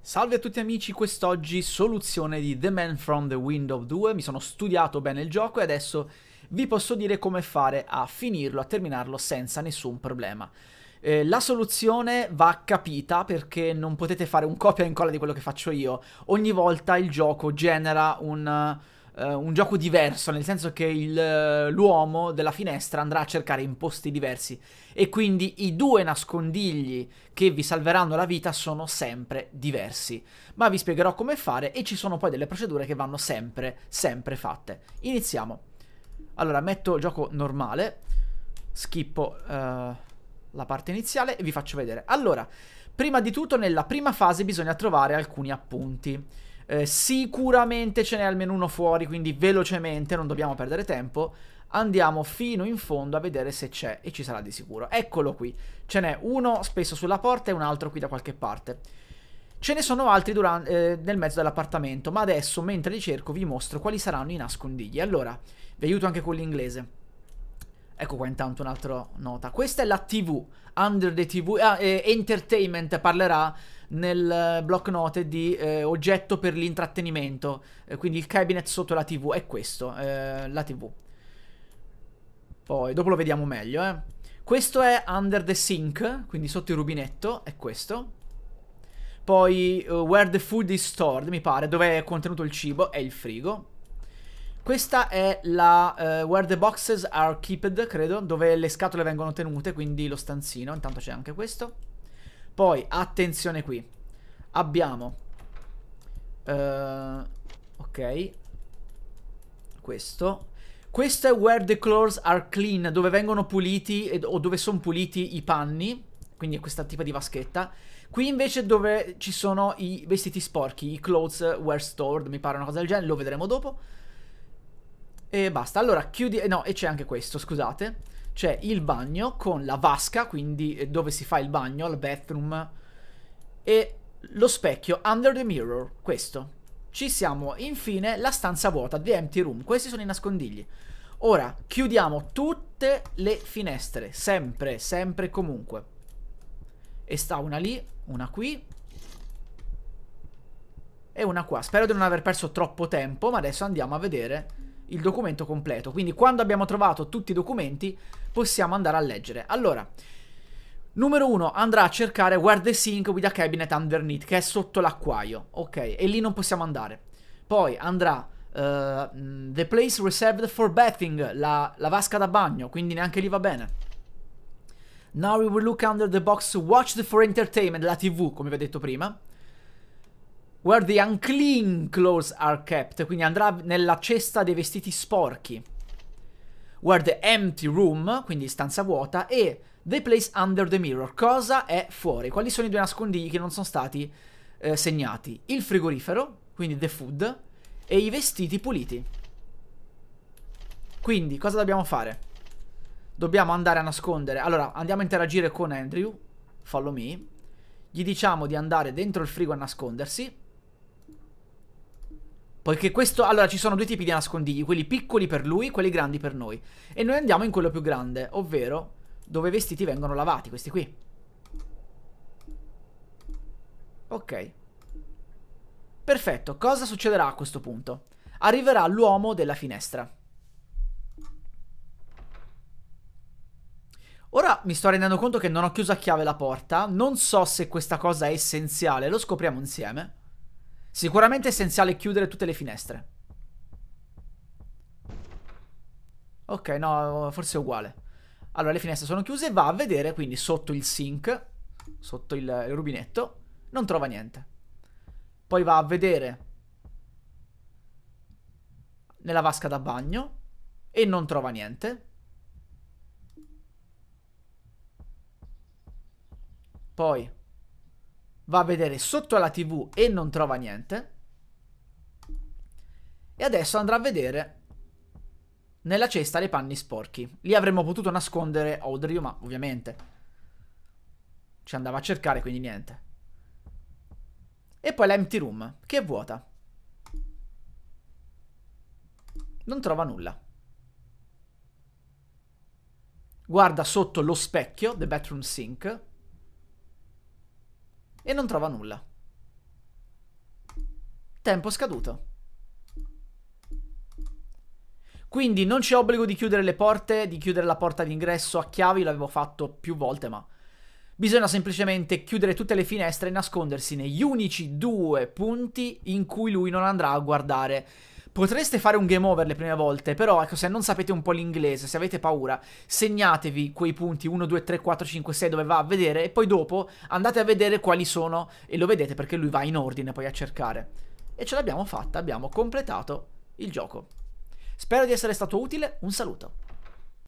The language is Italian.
Salve a tutti amici, quest'oggi soluzione di The Man from the Window 2, mi sono studiato bene il gioco e adesso vi posso dire come fare a finirlo, a terminarlo senza nessun problema. Eh, la soluzione va capita perché non potete fare un copia e incolla di quello che faccio io, ogni volta il gioco genera un eh, un gioco diverso, nel senso che il, eh, l'uomo della finestra andrà a cercare in posti diversi e quindi i due nascondigli che vi salveranno la vita sono sempre diversi. Ma vi spiegherò come fare e ci sono poi delle procedure che vanno sempre, sempre fatte. Iniziamo. Allora, metto gioco normale, schippo uh, la parte iniziale e vi faccio vedere. Allora, prima di tutto nella prima fase bisogna trovare alcuni appunti. Eh, sicuramente ce n'è almeno uno fuori, quindi velocemente, non dobbiamo perdere tempo. Andiamo fino in fondo a vedere se c'è e ci sarà di sicuro. Eccolo qui, ce n'è uno spesso sulla porta e un altro qui da qualche parte. Ce ne sono altri durante, eh, nel mezzo dell'appartamento, ma adesso mentre li cerco vi mostro quali saranno i nascondigli. Allora, vi aiuto anche con l'inglese. Ecco qua intanto un'altra nota. Questa è la TV, Under the TV, ah, eh, Entertainment parlerà nel block note di eh, oggetto per l'intrattenimento, eh, quindi il cabinet sotto la TV è questo, eh, la TV. Poi dopo lo vediamo meglio, eh. Questo è Under the Sink, quindi sotto il rubinetto, è questo. Poi uh, Where the Food is Stored, mi pare, dove è contenuto il cibo, è il frigo. Questa è la uh, Where the Boxes Are kept, credo, dove le scatole vengono tenute, quindi lo stanzino. Intanto c'è anche questo. Poi, attenzione qui. Abbiamo... Uh, ok. Questo. Questo è Where the Clothes Are Clean, dove vengono puliti ed, o dove sono puliti i panni. Quindi è questa tipo di vaschetta. Qui invece dove ci sono i vestiti sporchi, i clothes were stored, mi pare una cosa del genere, lo vedremo dopo. E basta, allora chiudi... Eh, no, e c'è anche questo, scusate. C'è il bagno con la vasca, quindi eh, dove si fa il bagno, il bathroom. E lo specchio, under the mirror, questo. Ci siamo, infine, la stanza vuota, the empty room. Questi sono i nascondigli. Ora, chiudiamo tutte le finestre, sempre, sempre comunque. E sta una lì, una qui, e una qua. Spero di non aver perso troppo tempo, ma adesso andiamo a vedere il documento completo. Quindi quando abbiamo trovato tutti i documenti possiamo andare a leggere. Allora, numero 1 andrà a cercare where the sink with a cabinet underneath, che è sotto l'acquaio. Ok, e lì non possiamo andare. Poi andrà uh, the place reserved for bathing, la, la vasca da bagno, quindi neanche lì va bene. Now we will look under the box to watch for entertainment, la tv, come vi ho detto prima. Where the unclean clothes are kept. Quindi andrà nella cesta dei vestiti sporchi. Where the empty room, quindi stanza vuota, e the place under the mirror. Cosa è fuori? Quali sono i due nascondigli che non sono stati eh, segnati? Il frigorifero, quindi the food, e i vestiti puliti. Quindi, cosa dobbiamo fare? Dobbiamo andare a nascondere. Allora, andiamo a interagire con Andrew. Follow me. Gli diciamo di andare dentro il frigo a nascondersi. Poiché questo, allora ci sono due tipi di nascondigli, quelli piccoli per lui, quelli grandi per noi. E noi andiamo in quello più grande, ovvero dove i vestiti vengono lavati, questi qui. Ok. Perfetto, cosa succederà a questo punto? Arriverà l'uomo della finestra. Ora mi sto rendendo conto che non ho chiuso a chiave la porta, non so se questa cosa è essenziale, lo scopriamo insieme. Sicuramente è essenziale chiudere tutte le finestre. Ok, no, forse è uguale. Allora, le finestre sono chiuse, va a vedere, quindi sotto il sink, sotto il, il rubinetto, non trova niente. Poi va a vedere nella vasca da bagno e non trova niente. Poi va a vedere sotto la tv e non trova niente. E adesso andrà a vedere nella cesta dei panni sporchi. Lì avremmo potuto nascondere Audrey, ma ovviamente ci andava a cercare, quindi niente. E poi l'empty room, che è vuota. Non trova nulla. Guarda sotto lo specchio, the bathroom sink, e non trova nulla. Tempo scaduto. Quindi non c'è obbligo di chiudere le porte, di chiudere la porta d'ingresso a chiavi, l'avevo fatto più volte, ma bisogna semplicemente chiudere tutte le finestre e nascondersi negli unici due punti in cui lui non andrà a guardare Potreste fare un game over le prime volte, però ecco, se non sapete un po' l'inglese, se avete paura, segnatevi quei punti 1, 2, 3, 4, 5, 6 dove va a vedere e poi dopo andate a vedere quali sono e lo vedete perché lui va in ordine poi a cercare. E ce l'abbiamo fatta, abbiamo completato il gioco. Spero di essere stato utile, un saluto.